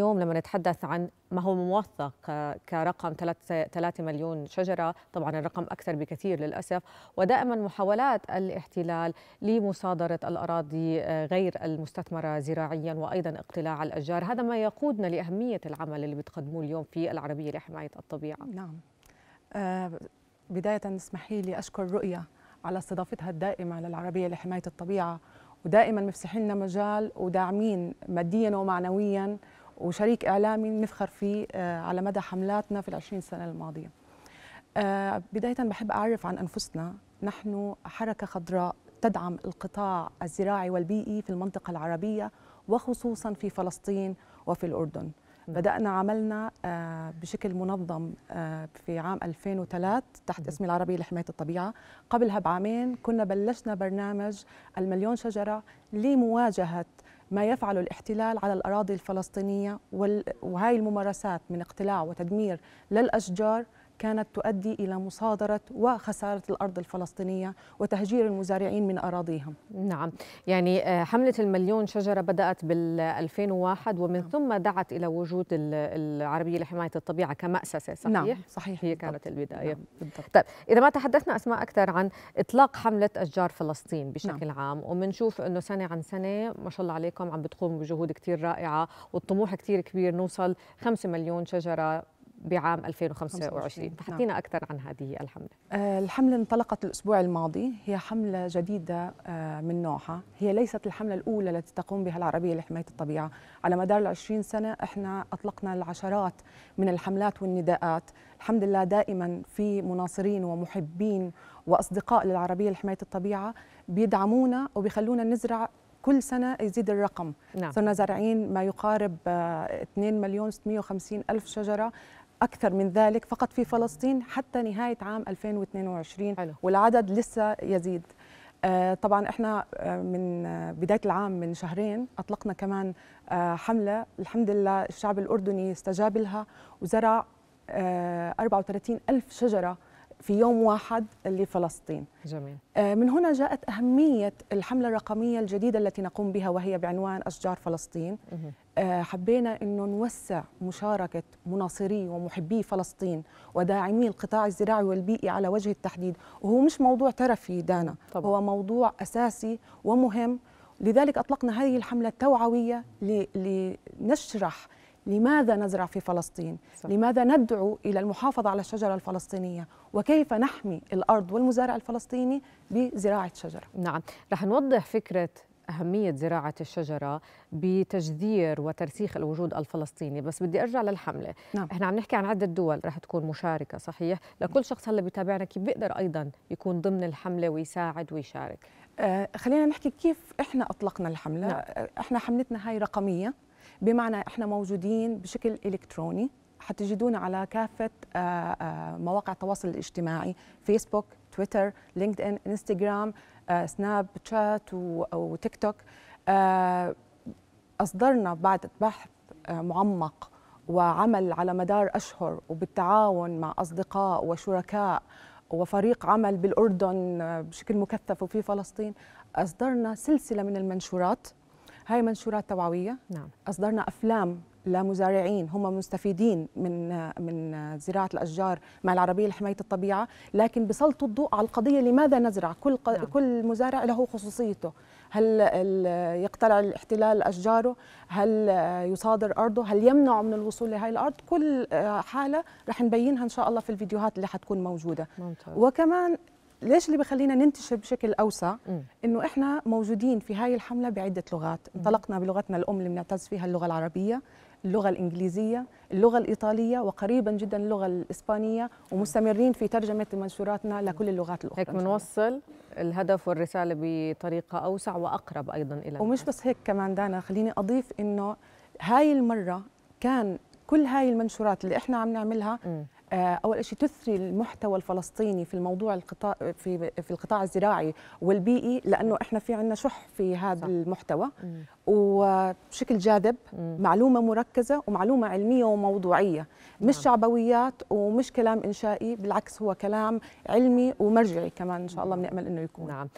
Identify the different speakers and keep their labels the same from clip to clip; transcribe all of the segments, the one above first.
Speaker 1: اليوم لما نتحدث عن ما هو موثق كرقم 3 مليون شجرة طبعا الرقم أكثر بكثير للأسف ودائما محاولات الاحتلال لمصادرة الأراضي آه، غير المستثمرة زراعيا وأيضا اقتلاع الأشجار هذا ما يقودنا لأهمية العمل اللي بتقدموه اليوم في العربية لحماية الطبيعة نعم آه،
Speaker 2: بداية اسمحي لي أشكر رؤية على استضافتها الدائمة للعربية لحماية الطبيعة ودائما مفسحين لنا مجال وداعمين ماديا ومعنويا وشريك اعلامي نفخر فيه آه، على مدى حملاتنا في العشرين سنه الماضيه آه، بدايه بحب اعرف عن انفسنا نحن حركه خضراء تدعم القطاع الزراعي والبيئي في المنطقه العربيه وخصوصا في فلسطين وفي الاردن نعم. بدأنا عملنا آه، بشكل منظم في عام 2003 تحت نعم. اسم العربية لحماية الطبيعة قبلها بعامين كنا بلشنا برنامج المليون شجرة لمواجهة ما يفعل الاحتلال على الأراضي الفلسطينية وهذه الممارسات من اقتلاع وتدمير للأشجار كانت تؤدي إلى مصادرة وخسارة الأرض الفلسطينية وتهجير المزارعين من أراضيهم
Speaker 1: نعم يعني آه، حملة المليون شجرة بدأت بال 2001 ومن نعم. ثم دعت إلى وجود العربية لحماية الطبيعة كمأسسة صحيح؟ نعم صحيح هي كانت بالضبط. البداية نعم بالضبط. طيب إذا ما تحدثنا أسماء أكثر عن إطلاق حملة أشجار فلسطين بشكل نعم. عام وبنشوف أنه سنة عن سنة ما شاء الله عليكم عم بتقوموا بجهود كثير رائعة والطموح كثير كبير نوصل 5 مليون شجرة بعام 2025 تحكينا نعم. أكثر عن هذه الحملة
Speaker 2: آه، الحملة انطلقت الأسبوع الماضي هي حملة جديدة آه، من نوعها هي ليست الحملة الأولى التي تقوم بها العربية لحماية الطبيعة على مدار ال20 سنة إحنا أطلقنا العشرات من الحملات والنداءات الحمد لله دائما في مناصرين ومحبين وأصدقاء للعربية لحماية الطبيعة بيدعمونا وبيخلونا نزرع كل سنة يزيد الرقم نعم. صرنا زارعين ما يقارب 2 آه، مليون 650 ألف شجرة أكثر من ذلك فقط في فلسطين حتى نهاية عام 2022 حلو. والعدد لسه يزيد آه، طبعا احنا آه، من بدايه العام من شهرين اطلقنا كمان آه، حمله الحمد لله الشعب الاردني استجاب لها وزرع 34 الف شجره في يوم واحد لفلسطين جميل من هنا جاءت اهميه الحمله الرقميه الجديده التي نقوم بها وهي بعنوان اشجار فلسطين آه، حبينا انه نوسع مشاركه مناصري ومحبي فلسطين وداعمي القطاع الزراعي والبيئي على وجه التحديد وهو مش موضوع ترفي دانا طبعا. هو موضوع اساسي ومهم لذلك اطلقنا هذه الحمله التوعويه لنشرح لماذا نزرع في فلسطين صح. لماذا ندعو الى المحافظه على الشجره الفلسطينيه وكيف نحمي الارض والمزارع الفلسطيني بزراعه شجره نعم رح نوضح
Speaker 1: فكره أهمية زراعة الشجرة بتجذير وترسيخ الوجود الفلسطيني بس بدي أرجع للحملة نعم. إحنا عم نحكي عن عدة دول رح تكون مشاركة صحيح لكل شخص هلأ بيتابعنا كيف بيقدر أيضا يكون ضمن الحملة ويساعد ويشارك آه خلينا نحكي
Speaker 2: كيف إحنا أطلقنا الحملة نعم. آه، إحنا حملتنا هاي رقمية بمعنى إحنا موجودين بشكل إلكتروني حتجدونا على كافة آه، آه، مواقع التواصل الاجتماعي فيسبوك تويتر لينكد ان انستغرام سناب شات وتيك توك آه، أصدرنا بعد بحث آه، معمق وعمل على مدار أشهر وبالتعاون مع أصدقاء وشركاء وفريق عمل بالأردن آه، بشكل مكثف وفي فلسطين أصدرنا سلسلة من المنشورات هاي منشورات توعوية نعم. أصدرنا أفلام لمزارعين هم مستفيدين من من زراعه الاشجار مع العربيه لحمايه الطبيعه لكن بسلطوا الضوء على القضيه لماذا نزرع كل ق... نعم. كل مزارع له خصوصيته هل يقتلع الاحتلال اشجاره هل يصادر ارضه هل يمنع من الوصول لهي الارض كل آه، حاله رح نبينها ان شاء الله في الفيديوهات اللي حتكون موجوده ممتاز. وكمان ليش اللي بخلينا ننتشر بشكل اوسع انه احنا موجودين في هاي الحمله بعده لغات انطلقنا بلغتنا الام اللي بنعتز فيها اللغه العربيه اللغة الإنجليزية اللغة الإيطالية وقريبا جدا اللغة الإسبانية ومستمرين في ترجمة منشوراتنا لكل اللغات الأخرى هيك بنوصل الهدف والرسالة بطريقة أوسع
Speaker 1: وأقرب أيضا إلى ومش
Speaker 2: بس هيك كمان دانا خليني أضيف إنه هاي المرة كان كل هاي المنشورات اللي إحنا عم نعملها آه، اول شيء تثري المحتوى الفلسطيني في الموضوع القطاع في في القطاع الزراعي والبيئي لانه احنا في عندنا شح في هذا صح. المحتوى وبشكل جاذب معلومه مركزه ومعلومه علميه وموضوعيه مش نعم. شعبويات ومش كلام انشائي بالعكس هو كلام علمي ومرجعي كمان ان شاء الله نعم. بنامل انه يكون نعم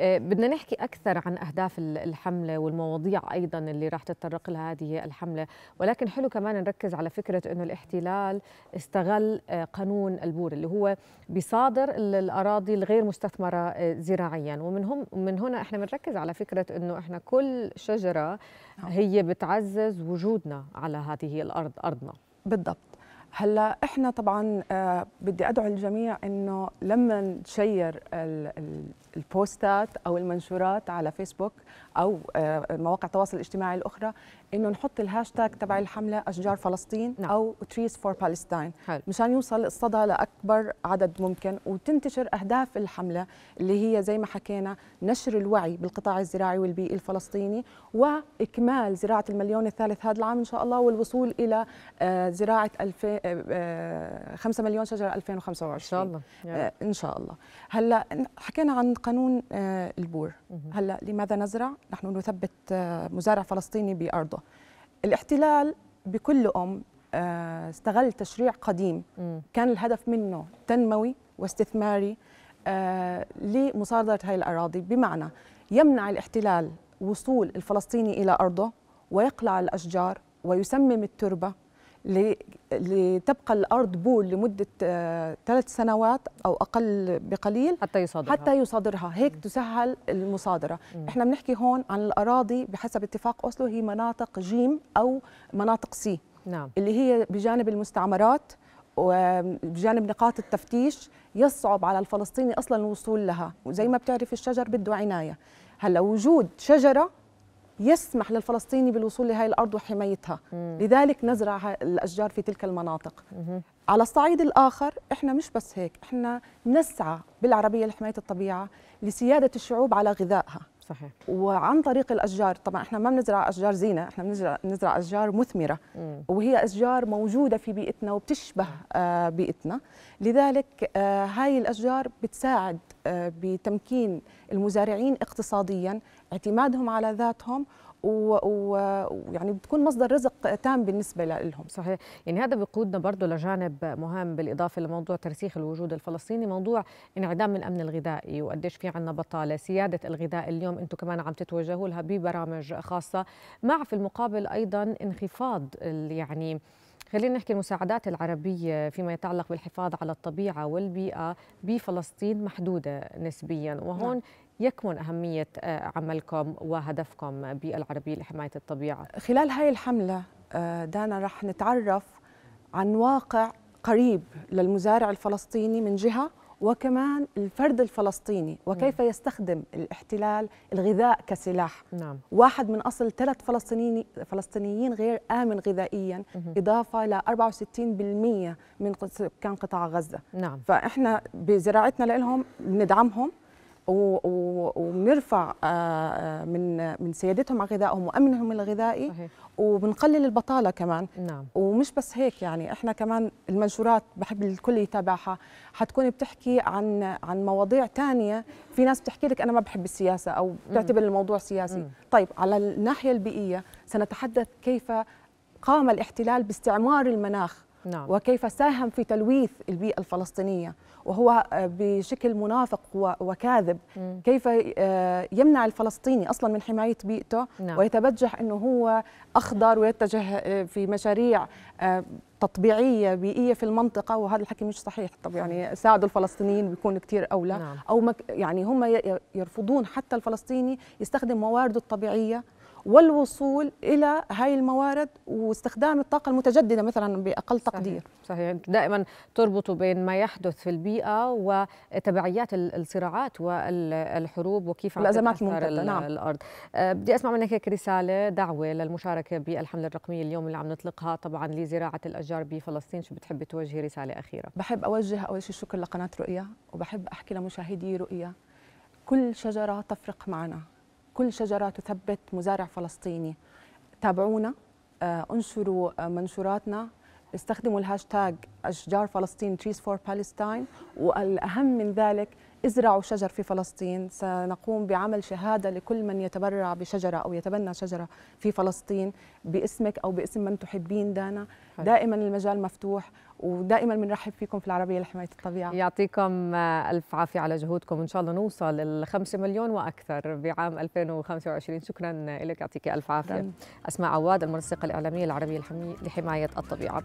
Speaker 2: آه، بدنا نحكي أكثر
Speaker 1: عن أهداف الحملة والمواضيع أيضا اللي راح تتطرق لها هذه الحملة ولكن حلو كمان نركز على فكرة أنه الاحتلال استغل آه، قانون البور اللي هو بصادر الأراضي الغير مستثمرة آه، زراعيا ومن هم من هنا احنا بنركز على فكرة أنه احنا كل شجرة نعم. هي بتعزز وجودنا على هذه
Speaker 2: الأرض أرضنا بالضبط هلا احنا طبعا آه، بدي ادعو الجميع انه لما نشير البوستات او المنشورات على فيسبوك او آه، مواقع التواصل الاجتماعي الاخرى انه نحط الهاشتاج تبع الحمله اشجار فلسطين نعم. او تريز فور بالستاين مشان يوصل الصدى لاكبر عدد ممكن وتنتشر اهداف الحمله اللي هي زي ما حكينا نشر الوعي بالقطاع الزراعي والبيئي الفلسطيني واكمال زراعه المليون الثالث هذا العام ان شاء الله والوصول الى آه، زراعه 2000 5 آه، آه، مليون شجره 2025 ان شاء الله يعني. ان شاء الله هلا حكينا عن قانون البور هلا لماذا نزرع نحن نثبت مزارع فلسطيني بارضه الاحتلال بكل أم آه، استغل تشريع قديم كان الهدف منه تنموي واستثماري آه، لمصادرة هذه الأراضي بمعنى يمنع الاحتلال وصول الفلسطيني إلى أرضه ويقلع الأشجار ويسمم التربة لتبقى الارض بول لمده آه، ثلاث سنوات او اقل بقليل حتى يصادرها حتى يصادرها هيك تسهل المصادره مم. احنا بنحكي هون عن الاراضي بحسب اتفاق اوسلو هي مناطق جيم او مناطق سي نعم. اللي هي بجانب المستعمرات وبجانب نقاط التفتيش يصعب على الفلسطيني اصلا الوصول لها وزي ما بتعرف الشجر بده عنايه هلا وجود شجره يسمح للفلسطيني بالوصول لهذه الارض وحمايتها مم. لذلك نزرع الاشجار في تلك المناطق مم. على الصعيد الاخر احنا مش بس هيك احنا نسعى بالعربيه لحمايه الطبيعه لسياده الشعوب على غذائها صحيح وعن طريق الاشجار طبعا احنا ما بنزرع اشجار زينه احنا بنزرع بنزرع اشجار مثمره مم. وهي اشجار موجوده في بيئتنا وبتشبه آه، بيئتنا لذلك آه، هاي الاشجار بتساعد آه، بتمكين المزارعين اقتصاديا اعتمادهم على ذاتهم ويعني بتكون مصدر رزق تام بالنسبه
Speaker 1: لهم صحيح يعني هذا بقودنا برضه لجانب مهم بالاضافه لموضوع ترسيخ الوجود الفلسطيني موضوع انعدام الامن الغذائي وقديش في عندنا بطاله سياده الغذاء اليوم انتم كمان عم تتوجهوا لها ببرامج خاصه مع في المقابل ايضا انخفاض يعني خلينا نحكي المساعدات العربية فيما يتعلق بالحفاظ على الطبيعة والبيئة بفلسطين محدودة نسبيا وهون نعم. يكمن أهمية آه، عملكم
Speaker 2: وهدفكم
Speaker 1: بالعربية لحماية الطبيعة؟
Speaker 2: خلال هاي الحملة آه، دانا رح نتعرف عن واقع قريب للمزارع الفلسطيني من جهة وكمان الفرد الفلسطيني وكيف نعم. يستخدم الاحتلال الغذاء كسلاح نعم. واحد من أصل ثلاث فلسطينيين, فلسطينيين غير آمن غذائيا مه. إضافة ل 64% من سكان قطاع غزة نعم. فإحنا بزراعتنا لهم بندعمهم وبنرفع آه، آه، من من سيادتهم على غذائهم وامنهم الغذائي صحيح. وبنقلل البطاله كمان نعم. ومش بس هيك يعني احنا كمان المنشورات بحب الكل يتابعها حتكون بتحكي عن عن مواضيع تانية في ناس بتحكي لك انا ما بحب السياسه او بتعتبر الموضوع سياسي مم. طيب على الناحيه البيئيه سنتحدث كيف قام الاحتلال باستعمار المناخ نعم. وكيف ساهم في تلويث البيئة الفلسطينية وهو آه، بشكل منافق وكاذب م. كيف آه، يمنع الفلسطيني أصلا من حماية بيئته نعم. ويتبجح أنه هو أخضر ويتجه آه، في مشاريع تطبيعية بيئية في المنطقة وهذا الحكي مش صحيح طب نعم. يعني ساعدوا الفلسطينيين بيكون كتير أولى نعم. أو يعني هم يرفضون حتى الفلسطيني يستخدم موارده الطبيعية والوصول الى هاي الموارد واستخدام الطاقه المتجدده مثلا باقل تقدير صحيح, صحيح. دائما تربطوا بين ما يحدث في البيئه
Speaker 1: وتبعيات الصراعات والحروب وكيف الازمات الممتده نعم الارض أه، بدي اسمع منك هيك رساله دعوه للمشاركه بالحمله الرقميه اليوم اللي عم نطلقها طبعا لزراعه الاشجار بفلسطين شو بتحبي توجهي رساله اخيره
Speaker 2: بحب اوجه اول شيء شكر لقناه رؤيا وبحب احكي لمشاهدي رؤيا كل شجره تفرق معنا كل شجرة تثبت مزارع فلسطيني تابعونا آه، انشروا آه، منشوراتنا استخدموا الهاشتاج أشجار فلسطين تريز فور Palestine والأهم من ذلك ازرعوا شجر في فلسطين سنقوم بعمل شهادة لكل من يتبرع بشجرة أو يتبنى شجرة في فلسطين باسمك أو باسم من تحبين دانا دائما المجال مفتوح ودائما بنرحب فيكم في العربية لحماية الطبيعة يعطيكم
Speaker 1: ألف عافية على جهودكم إن شاء الله نوصل 5 مليون وأكثر بعام 2025 شكرا لك يعطيك ألف عافية أسماء عواد المنسقة الإعلامية العربية لحماية الطبيعة